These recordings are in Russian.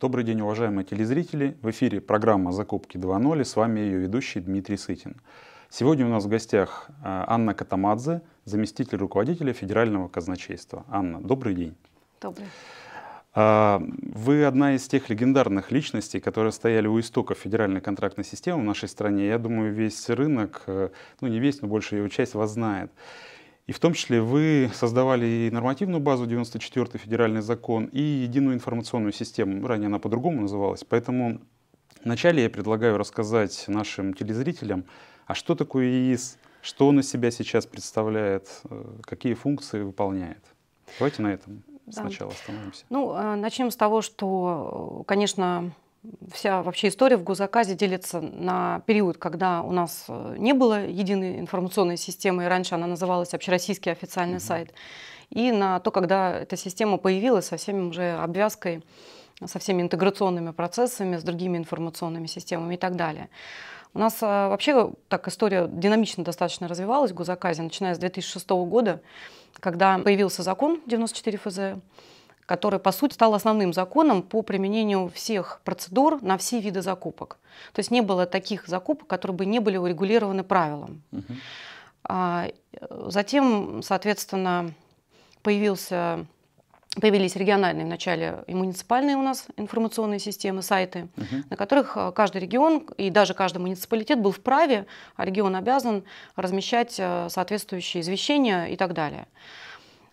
Добрый день, уважаемые телезрители! В эфире программа «Закупки 2.0» с вами ее ведущий Дмитрий Сытин. Сегодня у нас в гостях э, Анна Катамадзе, заместитель руководителя Федерального казначейства. Анна, добрый день! Добрый. А, вы одна из тех легендарных личностей, которые стояли у истоков федеральной контрактной системы в нашей стране. Я думаю, весь рынок, э, ну не весь, но большая его часть вас знает. И в том числе вы создавали и нормативную базу 94-й федеральный закон, и единую информационную систему. Ну, ранее она по-другому называлась. Поэтому вначале я предлагаю рассказать нашим телезрителям, а что такое ЕИС, что он из себя сейчас представляет, э, какие функции выполняет. Давайте на этом да. сначала остановимся? Ну, э, начнем с того, что, э, конечно, вся вообще история в госзаказе делится на период, когда у нас э, не было единой информационной системы, и раньше она называлась «Общероссийский официальный угу. сайт», и на то, когда эта система появилась со всеми уже обвязкой, со всеми интеграционными процессами, с другими информационными системами и так далее. У нас а, вообще э, так история динамично достаточно развивалась в госзаказе, начиная с 2006 года, когда появился закон 94 ФЗ, который, по сути, стал основным законом по применению всех процедур на все виды закупок. То есть не было таких закупок, которые бы не были урегулированы правилом. Угу. А, э, затем, соответственно, появился Появились региональные вначале и муниципальные у нас информационные системы, сайты, угу. на которых э, каждый регион и даже каждый муниципалитет был вправе, а регион обязан размещать э, соответствующие извещения и так далее.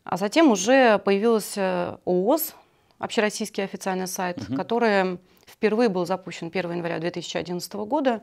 А затем уже появился э, ООС, общероссийский официальный сайт, угу. который впервые был запущен 1 января 2011 года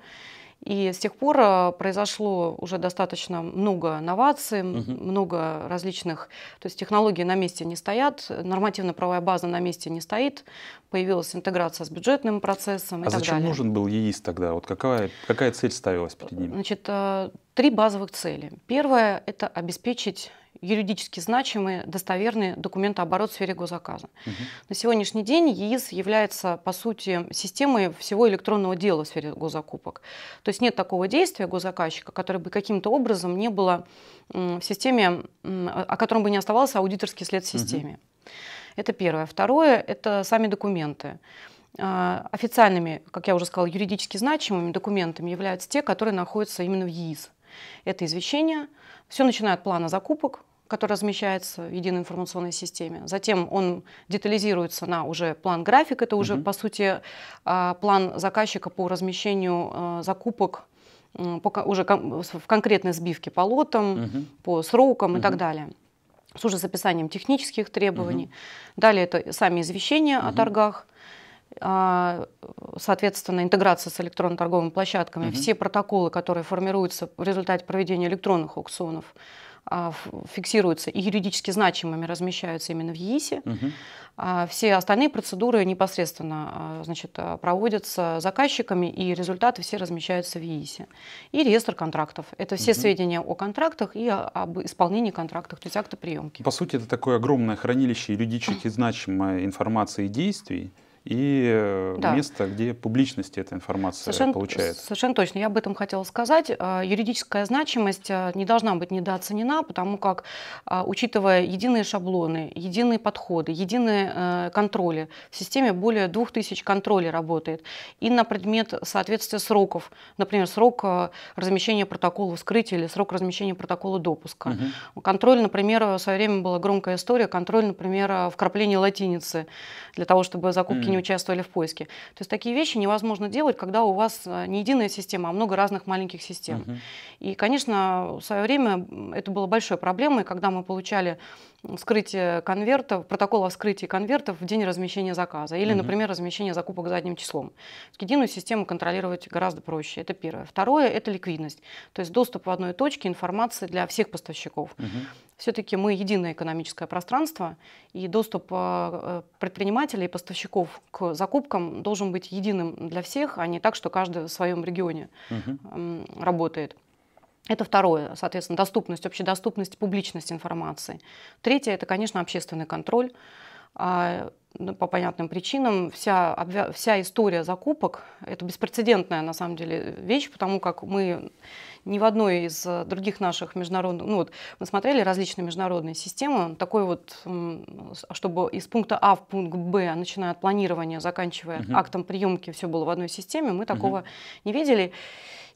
и с тех пор э, произошло уже достаточно много новаций, угу. много различных, то есть технологии на месте не стоят, нормативно-правовая база на месте не стоит, появилась интеграция с бюджетным процессом а и так зачем далее. нужен был ЕИС тогда? Вот какая, какая цель ставилась перед ним? Значит, э, три базовых цели. Первое – это обеспечить юридически значимые достоверные документы оборот в сфере госзаказа. Угу. На сегодняшний день ЕИС является, по сути, системой всего электронного дела в сфере госзакупок. То есть нет такого действия госзаказчика, которое бы каким-то образом не было в системе, о котором бы не оставался аудиторский след в системе. Угу. Это первое. Второе – это сами документы а, официальными, как я уже сказала, юридически значимыми документами являются те, которые находятся именно в ЕИС. Это извещение, все начиная от плана закупок, который размещается в единой информационной системе. Затем он детализируется на уже план график, это уже, угу. по сути, а, план заказчика по размещению а, закупок по, уже в конкретной сбивке по лотам, угу. по срокам угу. и так далее с уже записанием технических требований. Угу. Далее это сами извещения угу. о торгах, а, соответственно, интеграция с электронно-торговыми площадками, угу. все протоколы, которые формируются в результате проведения электронных аукционов, а, фиксируются и юридически значимыми размещаются именно в ЕИСе. Угу. Все остальные процедуры непосредственно а, значит, проводятся заказчиками, и результаты все размещаются в ЕИСе. И реестр контрактов. Это все угу. сведения о контрактах и об исполнении контрактов, то есть акта приемки. По сути, это такое огромное хранилище юридически значимой информации и действий, и э, да. место, где публичность эта информация совершенно, получается. Совершенно точно. Я об этом хотела сказать. А, юридическая значимость а, не должна быть недооценена, потому как, а, учитывая единые шаблоны, единые подходы, единые э, контроли, в системе более 2000 контролей работает. И на предмет соответствия сроков, например, срок э, размещения протокола вскрытия или срок размещения протокола допуска. Угу. Контроль, например, в свое время была громкая история, контроль, например, вкрапления латиницы для того, чтобы закупки не участвовали в поиске. То есть такие вещи невозможно делать, когда у вас э, не единая система, а много разных маленьких систем. Угу. И, конечно, в свое время это было большой проблемой, когда мы получали вскрытие конвертов, протокол о вскрытии конвертов в день размещения заказа или, угу. например, размещения закупок задним числом. Единую систему контролировать гораздо проще. Это первое. Второе – это ликвидность. То есть доступ в одной точке информации для всех поставщиков. Угу. Все-таки мы единое экономическое пространство, и доступ э, э, предпринимателей и поставщиков к закупкам должен быть единым для всех, а не так, что каждый в своем регионе угу. работает. Это второе, соответственно, доступность, общедоступность, публичность информации. Третье – это, конечно, общественный контроль. А, ну, по понятным причинам вся, обвя... вся история закупок – это беспрецедентная на самом деле вещь, потому как мы ни в одной из э, других наших международных, ну вот мы смотрели различные международные системы, такой вот, а чтобы из пункта А в пункт Б, начиная от планирования, заканчивая угу. актом приемки, все было в одной системе, мы такого угу. не видели.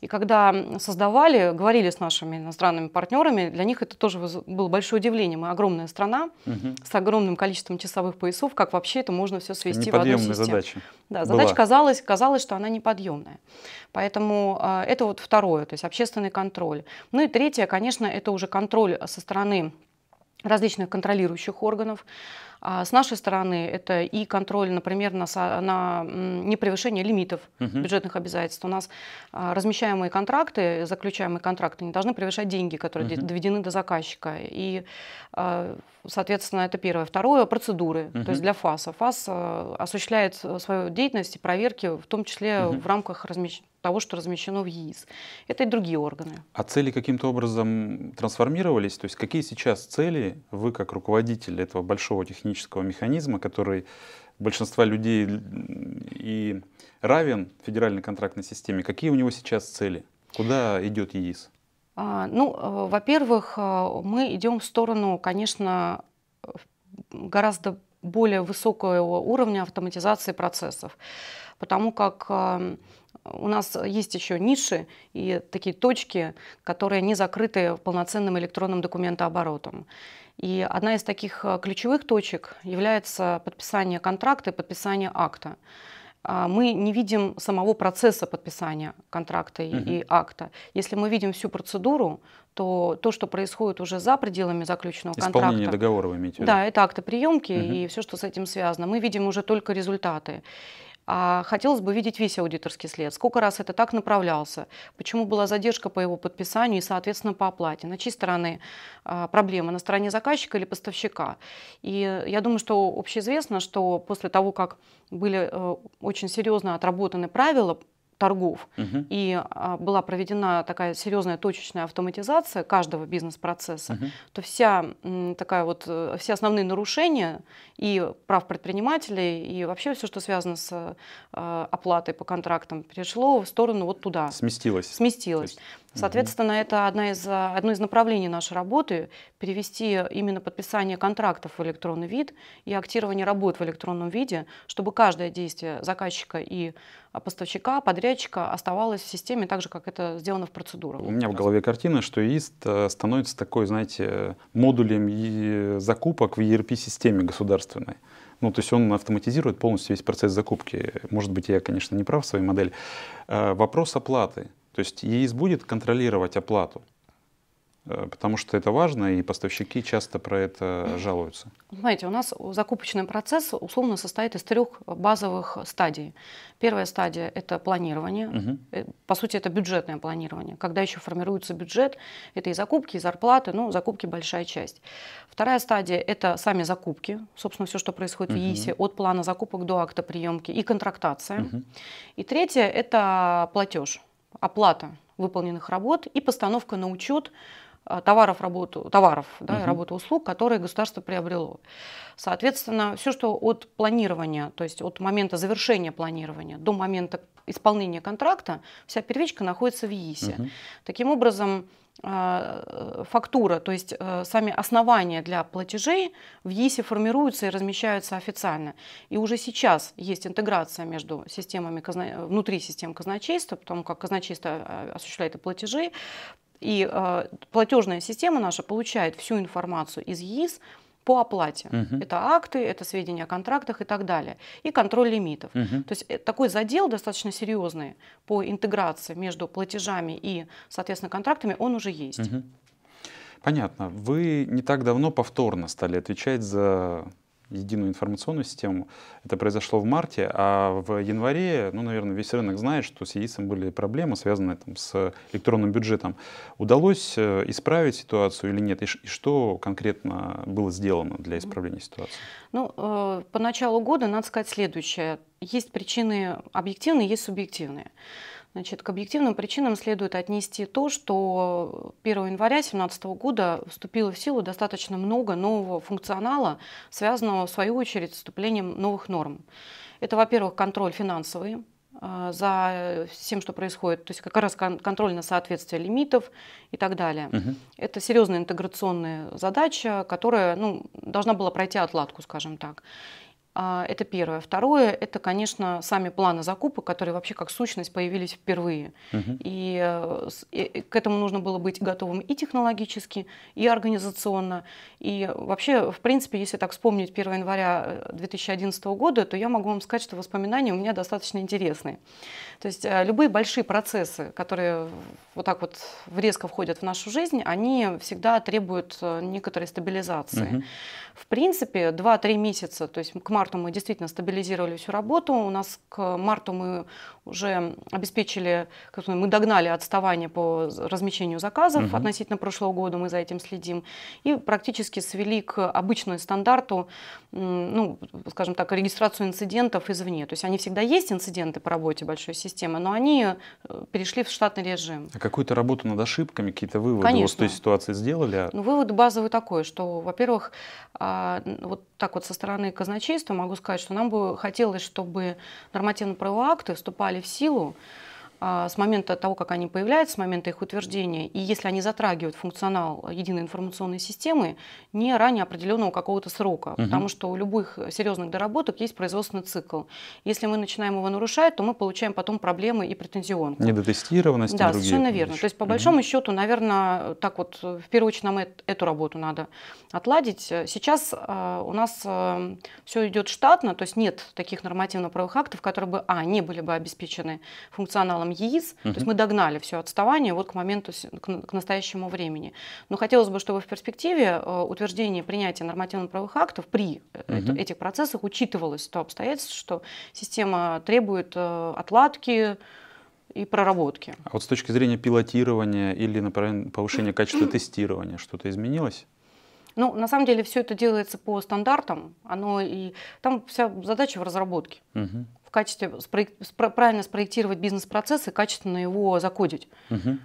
И когда создавали, говорили с нашими иностранными партнерами, для них это тоже было большое удивление. Мы огромная страна угу. с огромным количеством часовых поясов, как вообще это можно все свести в одну систему. задача. Да, задача была. казалась, казалось, что она неподъемная. Поэтому э, это вот второе, то есть общественный контроль. Ну и третье, конечно, это уже контроль со стороны различных контролирующих органов. А с нашей стороны это и контроль, например, на, на не превышение лимитов угу. бюджетных обязательств. У нас а, размещаемые контракты, заключаемые контракты не должны превышать деньги, которые угу. доведены до заказчика. И, а, соответственно, это первое. Второе – процедуры, угу. то есть для ФАСа. ФАС а, осуществляет свою деятельность и проверки, в том числе угу. в рамках размещ... того, что размещено в ЕИС. Это и другие органы. А цели каким-то образом трансформировались? То есть какие сейчас цели вы, как руководитель этого большого технического механического механизма, который большинства людей и равен федеральной контрактной системе. Какие у него сейчас цели? Куда идет ЕИС? А, ну, э, во-первых, э, мы идем в сторону, конечно, гораздо более высокого уровня автоматизации процессов, потому как э, у нас есть еще ниши и такие точки, которые не закрыты полноценным электронным документооборотом. И одна из таких э, ключевых точек является подписание контракта и подписание акта. А, мы не видим самого процесса подписания контракта угу. и акта. Если мы видим всю процедуру, то то, что происходит уже за пределами заключенного Исполнение контракта. Исполнение договора вы имеете в виду? Да, это акты приемки угу. и все, что с этим связано. Мы видим уже только результаты. А хотелось бы видеть весь аудиторский след. Сколько раз это так направлялся? Почему была задержка по его подписанию и, соответственно, по оплате? На чьей стороне а, проблемы? На стороне заказчика или поставщика? И я думаю, что общеизвестно, что после того, как были э, очень серьезно отработаны правила торгов. Угу. И а, была проведена такая серьезная точечная автоматизация каждого бизнес-процесса, угу. то вся м, такая вот, э, все основные нарушения и прав предпринимателей, и вообще все, что связано с а, оплатой по контрактам, перешло в сторону вот туда. Сместилось. Сместилось. То есть... Соответственно, это одна из, одно из направлений нашей работы – перевести именно подписание контрактов в электронный вид и актирование работ в электронном виде, чтобы каждое действие заказчика и а, поставщика, подрядчика оставалось в системе так же, как это сделано в процедурах. У меня в голове картина, что ИИСТ э, становится такой, знаете, модулем э, закупок в ERP-системе государственной. Ну, то есть он автоматизирует полностью весь процесс закупки. Может быть, я, конечно, не прав в своей модели. Э, вопрос оплаты – то есть ЕИС будет контролировать оплату, э, потому что это важно, и поставщики часто про это жалуются. Знаете, у нас закупочный процесс условно состоит из трех базовых стадий. Первая стадия – это планирование. Угу. По сути, это бюджетное планирование. Когда еще формируется бюджет, это и закупки, и зарплаты, ну, закупки – большая часть. Вторая стадия – это сами закупки, собственно, все, что происходит угу. в ЕИСе, от плана закупок до акта приемки и контрактация. Угу. И третья – это платеж – оплата выполненных работ и постановка на учет а, товаров, работу, товаров да, угу. работы услуг, которые государство приобрело. Соответственно, все, что от планирования, то есть от момента завершения планирования до момента исполнения контракта, вся первичка находится в ЕИСе. Угу. Таким образом, а, э, фактура, то есть э, сами основания для платежей в ЕСИ формируются и размещаются официально. И уже сейчас есть интеграция между системами казна... внутри систем казначейства, потому как казначейство э, осуществляет и платежи, и платежная система наша получает всю информацию из ЕИС, по оплате. Угу. Это акты, это сведения о контрактах и так далее. И контроль лимитов. Угу. То есть э, такой задел достаточно серьезный по интеграции между платежами и, соответственно, контрактами, он уже есть. Угу. Понятно. Вы не так давно повторно стали отвечать за единую информационную систему. Это произошло в марте, а в январе, ну, наверное, весь рынок знает, что с яйцем были проблемы, связанные там, с электронным бюджетом. Удалось э, исправить ситуацию или нет? И, и что конкретно было сделано для исправления ситуации? Ну, э, по началу года надо сказать следующее. Есть причины объективные, есть субъективные. Значит, к объективным причинам следует отнести то, что 1 января 2017 года вступило в силу достаточно много нового функционала, связанного, в свою очередь, с вступлением новых норм. Это, во-первых, контроль финансовый а, за всем, что происходит, то есть как раз контроль на соответствие лимитов и так далее. Угу. Это серьезная интеграционная задача, которая ну, должна была пройти отладку, скажем так. А, это первое. Второе, это, конечно, сами планы закупок, которые вообще как сущность появились впервые. Угу. И, и к этому нужно было быть готовым и технологически, и организационно. И вообще, в принципе, если так вспомнить 1 января 2011 э, года, то я могу вам сказать, что воспоминания у меня достаточно интересные. То есть э, любые большие процессы, которые вот так вот резко входят в нашу жизнь, они всегда требуют некоторой стабилизации. Угу. В принципе, 2-3 месяца, то есть к марту марту мы действительно стабилизировали всю работу. У нас к марту мы уже обеспечили, мы догнали отставание по размещению заказов угу. относительно прошлого года, мы за этим следим. И практически свели к обычному стандарту, ну, скажем так, регистрацию инцидентов извне. То есть они всегда есть, инциденты по работе большой системы, но они э, перешли в штатный режим. А какую-то работу над ошибками, какие-то выводы Конечно. вот с той ситуации сделали? А ну, вывод базовый такой, что, во-первых, а, вот так вот со стороны казначейства могу сказать, что нам бы хотелось, чтобы нормативно-правовые акты вступали в силу а, с момента того, как они появляются, с момента их утверждения, и если они затрагивают функционал единой информационной системы, не ранее определенного какого-то срока, угу. потому что у любых серьезных доработок есть производственный цикл. Если мы начинаем его нарушать, то мы получаем потом проблемы и претензионку. Недотестированность да, и другие. Да, совершенно верно. Еще. То есть по большому угу. счету, наверное, так вот, в первую очередь нам эту работу надо отладить. Сейчас а, у нас а, все идет штатно, то есть нет таких нормативно-правовых актов, которые бы, а, не были бы обеспечены функционалом ЕИС. Угу. То есть мы догнали все отставание вот к моменту, к, настоящему времени. Но хотелось бы, чтобы в перспективе э, утверждение принятия нормативно-правовых актов при угу. этих процессах учитывалось то обстоятельство, что система требует э, отладки, и проработки. А вот с точки зрения пилотирования или, например, повышения качества тестирования что-то изменилось? Ну, на самом деле все это делается по стандартам, оно и там вся задача в разработке. Угу в качестве, спроект, правильно спроектировать бизнес процессы качественно его закодить. Угу.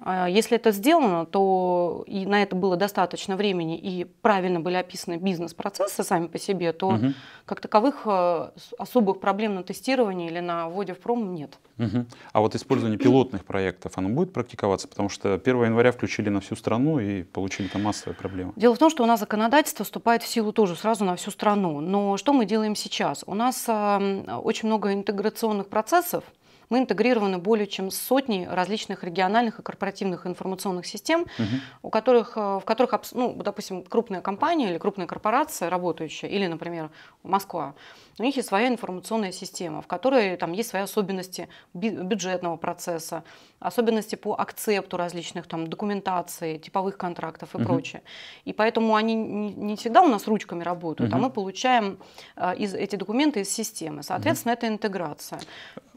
А, если это сделано, то и на это было достаточно времени, и правильно были описаны бизнес-процессы сами по себе, то угу. как таковых э, особых проблем на тестировании или на вводе в пром нет. Угу. А вот использование пилотных проектов, оно будет практиковаться? Потому что 1 января включили на всю страну и получили там массовые проблемы. Дело в том, что у нас законодательство вступает в силу тоже сразу на всю страну. Но что мы делаем сейчас? У нас эм, очень много интеграционных процессов, мы интегрированы более чем сотней различных региональных и корпоративных информационных систем, угу. у которых, э, в которых, ну, допустим, крупная компания или крупная корпорация работающая, или, например, Москва, у них есть своя информационная система, в которой там есть свои особенности бюджетного процесса, особенности по акцепту различных там документации, типовых контрактов и угу. прочее. И поэтому они не всегда у нас ручками работают, угу. а мы получаем э, из, эти документы из системы. Соответственно, угу. это интеграция.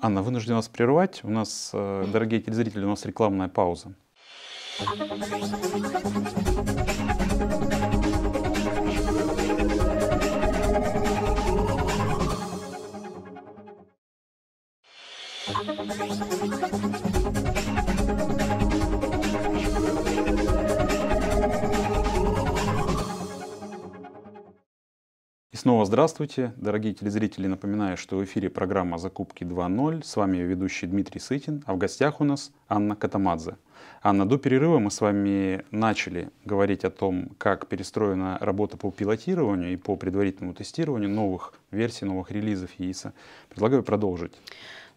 Анна, вынужден вас прервать. У нас, э, дорогие телезрители, у нас рекламная пауза. Здравствуйте, дорогие телезрители. Напоминаю, что в эфире программа «Закупки 2.0». С вами ее ведущий Дмитрий Сытин, а в гостях у нас Анна Катамадзе. Анна, до перерыва мы с вами начали говорить о том, как перестроена работа по пилотированию и по предварительному тестированию новых версий, новых релизов ЕИСа. Предлагаю продолжить.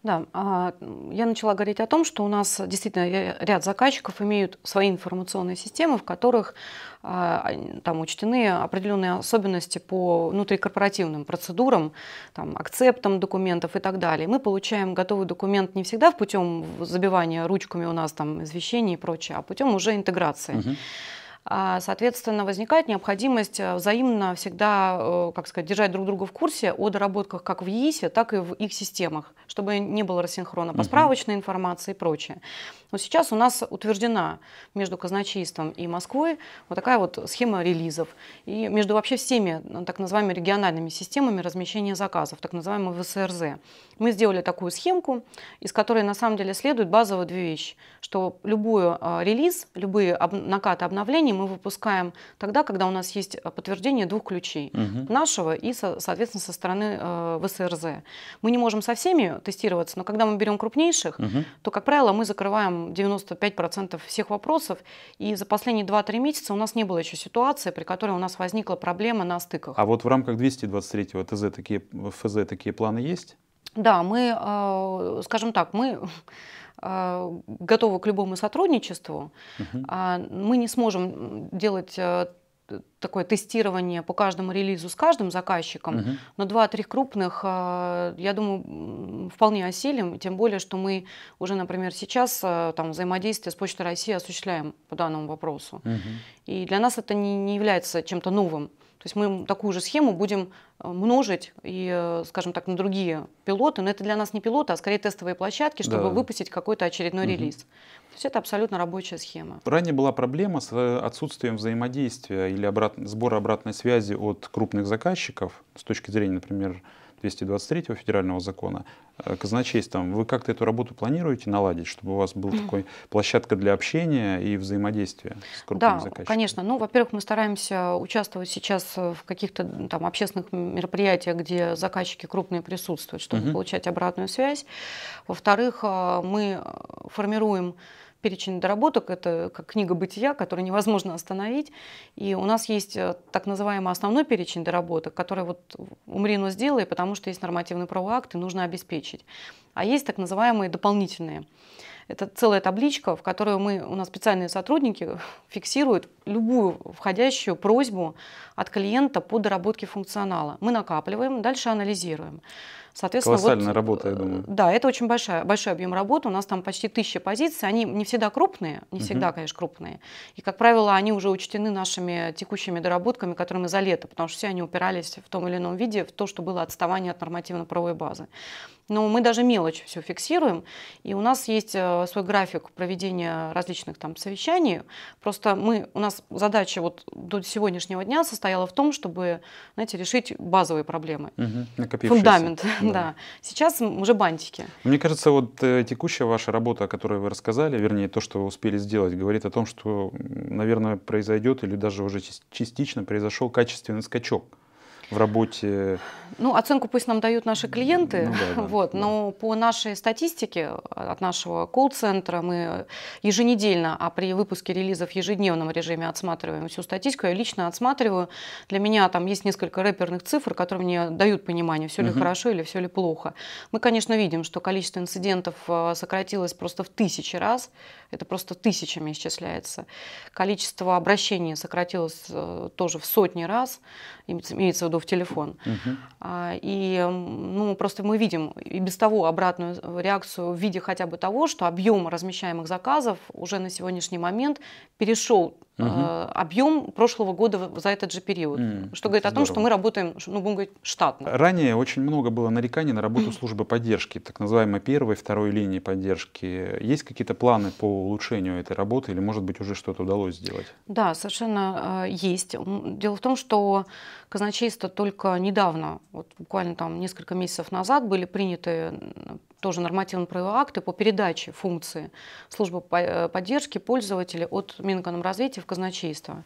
Да, а, я начала говорить о том, что у нас действительно ряд заказчиков имеют свои информационные системы, в которых а, там учтены определенные особенности по внутрикорпоративным процедурам, там, акцептам документов и так далее. Мы получаем готовый документ не всегда путем забивания ручками у нас там извещений и прочее, а путем уже интеграции. Угу. А, соответственно, возникает необходимость э, взаимно всегда, э, как сказать, держать друг друга в курсе о доработках как в ЕИСе, так и в их системах, чтобы не было рассинхрона по справочной информации и прочее. Но сейчас у нас утверждена между казначейством и Москвой вот такая вот схема релизов. И между вообще всеми ну, так называемыми региональными системами размещения заказов, так называемый ВСРЗ. Мы сделали такую схемку, из которой на самом деле следует базово две вещи, что любой а, релиз, любые накаты обновлений мы выпускаем тогда, когда у нас есть подтверждение двух ключей, угу. нашего и, соответственно, со стороны а, ВСРЗ. Мы не можем со всеми тестироваться, но когда мы берем крупнейших, угу. то, как правило, мы закрываем там 95% всех вопросов. И за последние 2-3 месяца у нас не было еще ситуации, при которой у нас возникла проблема на стыках. А вот в рамках 223-го ТЗ такие, ФЗ такие планы есть? Да, мы, э, скажем так, мы э, готовы к любому сотрудничеству. Угу. Мы не сможем делать э, Э, такое тестирование по каждому релизу с каждым заказчиком, угу. но два-три крупных, а, я думаю, вполне осилим, тем более, что мы уже, например, сейчас э, там, взаимодействие с Почтой России осуществляем по данному вопросу. Угу. И для нас это не, не является чем-то новым. То есть мы такую же схему будем э, множить и, э, скажем так, на другие пилоты. Но это для нас не пилоты, а скорее тестовые площадки, чтобы да. выпустить какой-то очередной угу. релиз. То есть это абсолютно рабочая схема. Ранее была проблема с э, отсутствием взаимодействия или обрат... сбора обратной связи от крупных заказчиков с точки зрения, например, 223 федерального закона э, казначейством. Вы как-то эту работу планируете наладить, чтобы у вас была такой площадка для общения и взаимодействия с крупными заказчиками? да, заказчиками? конечно. Ну, во-первых, мы стараемся участвовать сейчас э, в каких-то там общественных мероприятиях, где заказчики крупные присутствуют, чтобы угу. получать обратную связь. Во-вторых, э, мы формируем перечень доработок. Это как книга бытия, которую невозможно остановить. И у нас есть э, так называемый основной перечень доработок, который вот умри, но сделай, потому что есть нормативный правовой акт и нужно обеспечить. А есть так называемые дополнительные. Это целая табличка, в которую мы, у нас специальные сотрудники фиксируют любую входящую просьбу от клиента по доработке функционала. Мы накапливаем, дальше анализируем. Соответственно, Колоссальная вот, работа, я э, думаю. Да, это очень большая, большой объем работы. У нас там почти тысяча позиций. Они не всегда крупные, не всегда, угу. конечно, крупные. И, как правило, они уже учтены нашими текущими доработками, которые мы за лето, потому что все они упирались в том или ином виде в то, что было отставание от нормативно-правовой базы. Но мы даже мелочь все фиксируем. И у нас есть э, свой график проведения различных там совещаний. Просто мы, у нас задача вот до сегодняшнего дня состояла в том, чтобы, знаете, решить базовые проблемы. Угу, Фундамент. Да. Сейчас уже бантики. Мне кажется, вот э, текущая ваша работа, о которой вы рассказали, вернее, то, что вы успели сделать, говорит о том, что, наверное, произойдет или даже уже частично произошел качественный скачок в работе? Ну, оценку пусть нам дают наши клиенты, ну, да, да, вот, да. но по нашей статистике а, от нашего колл-центра мы еженедельно, а при выпуске релизов в ежедневном режиме отсматриваем всю статистику, я лично отсматриваю. Для меня там есть несколько рэперных цифр, которые мне дают понимание, все ли угу. хорошо или все ли плохо. Мы, конечно, видим, что количество инцидентов а, сократилось просто в тысячи раз, это просто тысячами исчисляется. Количество обращений сократилось а, тоже в сотни раз, имеется в поводу в телефон. Угу. И ну, просто мы видим и без того обратную реакцию в виде хотя бы того, что объем размещаемых заказов уже на сегодняшний момент перешел Uh-huh. объем прошлого года за этот же период. Mm, что говорит о том, что мы работаем, ну, будем говорить, штатно. Ранее очень много было нареканий на работу службы поддержки, так называемой первой, второй линии поддержки. Есть какие-то планы по улучшению этой работы или, может быть, уже что-то удалось сделать? Да, совершенно а, есть. Дело в том, что казначейство только недавно, вот буквально там несколько месяцев назад, были приняты тоже нормативно-правовые акты по передаче функции службы э, поддержки пользователя от Минэкономразвития в казначейство.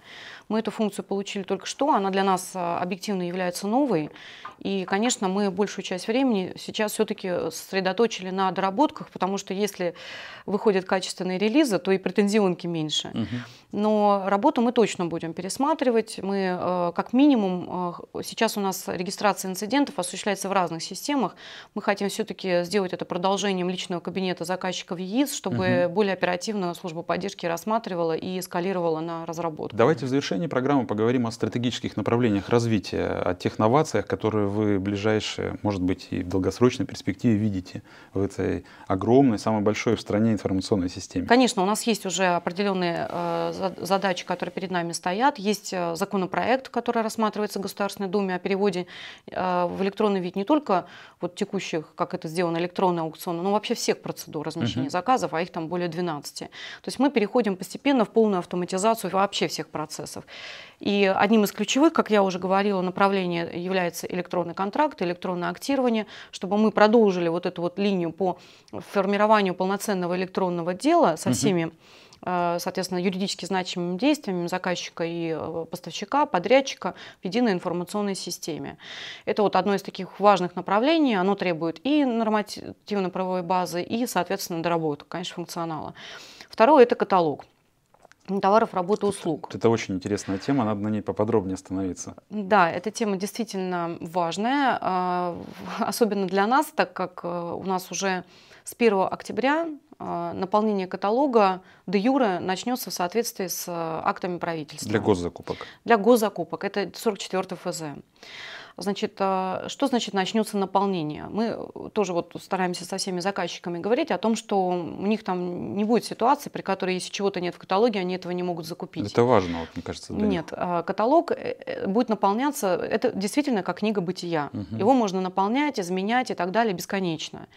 Мы эту функцию получили только что, она для нас э, объективно является новой, и, конечно, мы большую часть времени сейчас все-таки сосредоточили на доработках, потому что если выходят качественные релизы, то и претензионки меньше. Угу. Но работу мы точно будем пересматривать. Мы, э, как минимум, сейчас у нас регистрация инцидентов осуществляется в разных системах. Мы хотим все-таки сделать это продолжением личного кабинета заказчика в ЕИС, чтобы угу. более оперативно служба поддержки рассматривала и эскалировала на разработку. Давайте в завершении программы поговорим о стратегических направлениях развития, о тех новациях, которые вы в ближайшие, может быть, и в долгосрочной перспективе видите в этой огромной, самой большой в стране информационной системе. Конечно, у нас есть уже определенные э, задачи, которые перед нами стоят. Есть э, законопроект, который рассматривается в Государственной Думе о переводе э, в электронный вид не только вот текущих, как это сделано, электронных аукционы, аукционы, ну вообще всех процедур размещения uh-huh. заказов, а их там более 12. То есть мы переходим постепенно в полную автоматизацию вообще всех процессов. И одним из ключевых, как я уже говорила, направление является электронный контракт, электронное актирование, чтобы мы продолжили вот эту вот линию по формированию полноценного электронного дела со всеми uh-huh Э, соответственно, юридически значимыми действиями заказчика и э, поставщика, подрядчика в единой информационной системе. Это вот одно из таких важных направлений. Оно требует и нормативно-правовой базы, и, соответственно, доработку, конечно, функционала. Второе – это каталог товаров, работы, услуг. Это, это очень интересная тема, надо на ней поподробнее остановиться. Да, эта тема действительно важная, э, особенно для нас, так как у нас уже с 1 октября а, наполнение каталога де юра начнется в соответствии с а, актами правительства. Для госзакупок? Для госзакупок. Это 44 ФЗ. Значит, э, что значит начнется наполнение? Мы э, тоже вот стараемся со всеми заказчиками говорить о том, что у них там не будет ситуации, при которой если чего-то нет в каталоге, они этого не могут закупить. Это важно, вот, мне кажется. Для нет, них. Э, каталог будет наполняться, это действительно как книга бытия. Угу. Его можно наполнять, изменять и так далее бесконечно.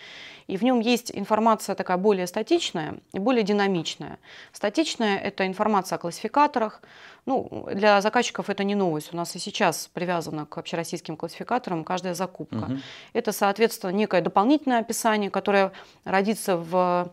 И в нем есть информация такая более статичная и более динамичная. Статичная – это информация о классификаторах. Ну, для заказчиков это не новость. У нас и сейчас привязано к общероссийским классическим классификатором каждая закупка. Угу. Это, соответственно, некое дополнительное описание, которое родится в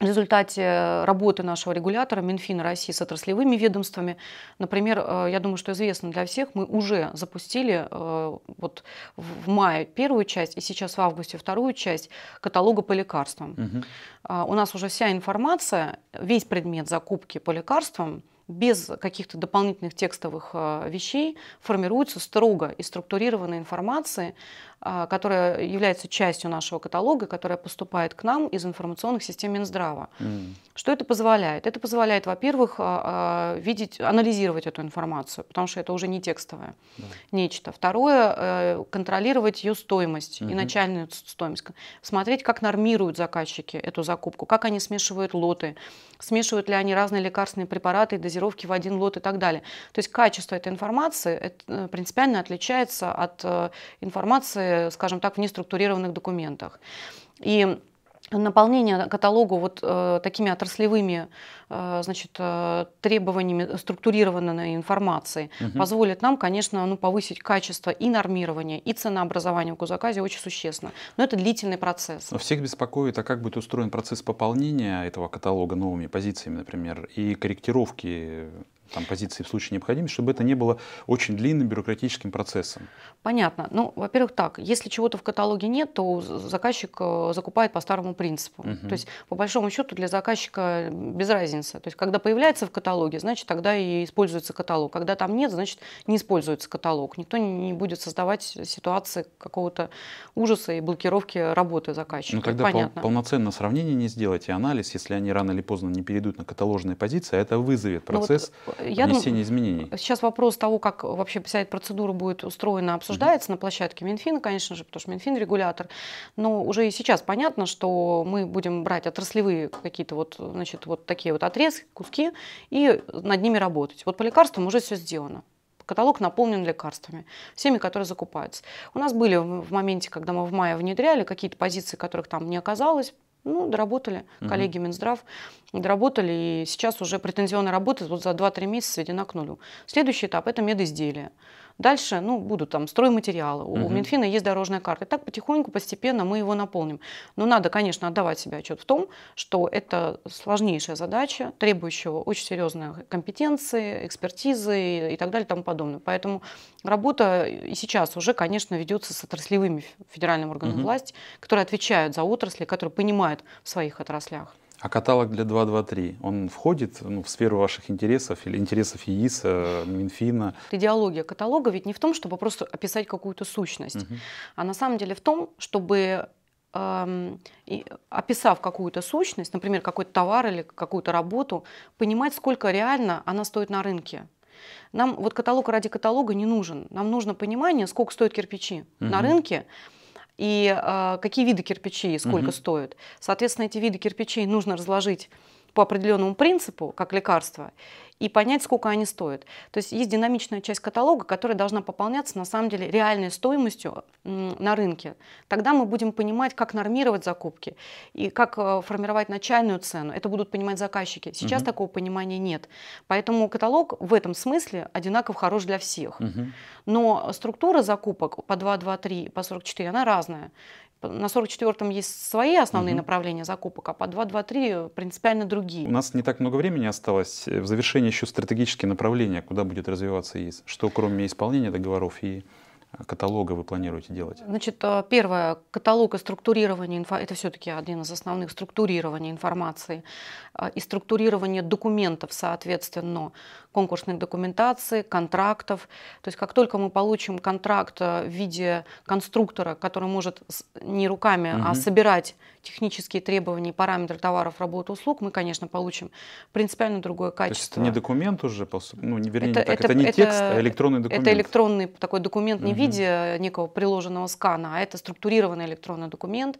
в результате работы нашего регулятора Минфина России с отраслевыми ведомствами, например, э, я думаю, что известно для всех, мы уже запустили э, вот в мае первую часть и сейчас в августе вторую часть каталога по лекарствам. Угу. У нас уже вся информация, весь предмет закупки по лекарствам – без каких-то дополнительных текстовых э, вещей формируется строго и структурированная информация а, которая является частью нашего каталога, которая поступает к нам из информационных систем Минздрава. Mm. Что это позволяет? Это позволяет, во-первых, а, а, видеть, анализировать эту информацию, потому что это уже не текстовое mm. нечто. Второе, э, контролировать ее стоимость mm-hmm. и начальную стоимость. Смотреть, как нормируют заказчики эту закупку, как они смешивают лоты, смешивают ли они разные лекарственные препараты дозировки в один лот и так далее. То есть качество этой информации э, принципиально отличается от э, информации Э, скажем так, в неструктурированных документах. И наполнение каталогу вот э, такими отраслевыми э, значит, э, требованиями структурированной информации угу. позволит нам, конечно, ну, повысить качество и нормирование и ценообразование в госзаказе очень существенно. Но это длительный процесс. Но всех беспокоит, а как будет устроен процесс пополнения этого каталога новыми позициями, например, и корректировки там, позиции в случае необходимости, чтобы это не было очень длинным бюрократическим процессом. Понятно. Ну, во-первых, так, если чего-то в каталоге нет, то заказчик э, закупает по старому принципу. Угу. То есть, по большому счету, для заказчика э, без разницы. То есть, когда появляется в каталоге, значит, тогда и используется каталог. Когда там нет, значит, не используется каталог. Никто не будет создавать ситуации какого-то ужаса и блокировки работы заказчика. Ну, тогда Понятно. полноценно сравнение не сделать и анализ, если они рано или поздно не перейдут на каталожные позиции, а это вызовет процесс ну, вот, э, я внесение изменений. Сейчас вопрос того, как вообще вся эта процедура будет устроена, обсуждается mm на площадке Минфина, конечно же, потому что Минфин регулятор. Но уже и сейчас понятно, что мы будем брать отраслевые какие-то вот, значит, вот такие вот отрезки, куски и над ними работать. Вот по лекарствам уже все сделано каталог наполнен лекарствами, всеми, которые закупаются. У нас были в моменте, когда мы в мае внедряли какие-то позиции, которых там не оказалось, ну, доработали угу. коллеги Минздрав, доработали, и сейчас уже претензионная работа вот за 2-3 месяца сведена к нулю. Следующий этап – это медизделия. Дальше, ну, будут там стройматериалы. Угу. У Минфина есть дорожная карта. И так потихоньку, постепенно мы его наполним. Но надо, конечно, отдавать себе отчет в том, что это сложнейшая задача, требующая очень серьезных компетенций, экспертизы и так далее и тому подобное. Поэтому работа и сейчас уже, конечно, ведется с отраслевыми федеральными органами угу. власти, которые отвечают за отрасли, которые понимают в своих отраслях. А каталог для 223, он входит ну, в сферу ваших интересов или интересов ЕИСа, э, Минфина? Идеология каталога ведь не в том, чтобы просто описать какую-то сущность, угу. а на самом деле в том, чтобы эм, и, описав какую-то сущность, например, какой-то товар или какую-то работу, понимать, сколько реально она стоит на рынке. Нам вот каталог ради каталога не нужен. Нам нужно понимание, сколько стоят кирпичи угу. на рынке, и э, какие виды кирпичей сколько угу. стоят. Соответственно, эти виды кирпичей нужно разложить по определенному принципу, как лекарства, и понять, сколько они стоят. То есть есть динамичная часть каталога, которая должна пополняться на самом деле реальной стоимостью на рынке. Тогда мы будем понимать, как нормировать закупки и как э, формировать начальную цену. Это будут понимать заказчики. Сейчас угу. такого понимания нет. Поэтому каталог в этом смысле одинаков хорош для всех. Угу. Но структура закупок по 2, 2, 3, по 44, она разная. На 44-м есть свои основные угу. направления закупок, а по 2.2.3 принципиально другие. У нас не так много времени осталось. Э, в завершении еще стратегические направления, куда будет развиваться ИИС. Что кроме исполнения договоров и э, каталога вы планируете делать? Значит, э, первое, каталог и структурирование, это все-таки один из основных, структурирование информации и структурирование документов, соответственно, конкурсной документации, контрактов. То есть как только мы получим контракт э, в виде конструктора, который может не руками, угу. а собирать технические требования, параметры товаров, работ, услуг, мы, конечно, получим принципиально другое качество. То есть это не документ уже, ну, вернее, это, не так, это, это не это, текст, а электронный документ. Это электронный такой документ не угу. в виде некого приложенного скана, а это структурированный электронный документ,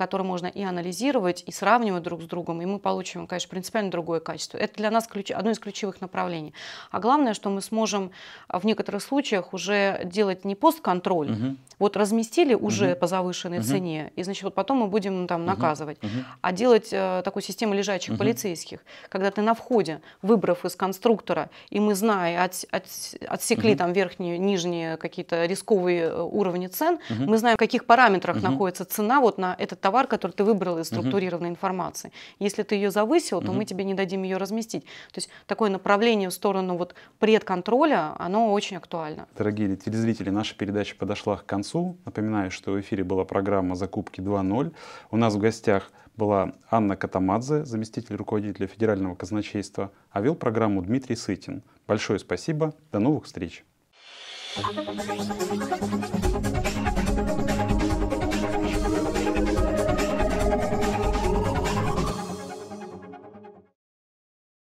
который можно и анализировать, и сравнивать друг с другом, и мы получим, конечно, принципиально другое качество. Это для нас ключ, одно из ключевых направлений. А главное, что мы сможем а, в некоторых случаях уже делать не постконтроль, угу. вот разместили уже угу. по завышенной угу. цене, и значит вот потом мы будем там наказывать, угу. а делать э, такую систему лежачих угу. полицейских, когда ты на входе, выбрав из конструктора, и мы зная, от, от, отсекли угу. там верхние, нижние какие-то рисковые э, уровни цен, угу. мы знаем, в каких параметрах угу. находится цена вот на этот товар, товар, который ты выбрал из структурированной угу. информации. Если ты ее завысил, то угу. мы тебе не дадим ее разместить. То есть такое направление в сторону вот предконтроля, оно очень актуально. Дорогие телезрители, наша передача подошла к концу. Напоминаю, что в эфире была программа «Закупки 2.0». У нас в гостях была Анна Катамадзе, заместитель руководителя Федерального казначейства, а вел программу Дмитрий Сытин. Большое спасибо, до новых встреч! Thank you.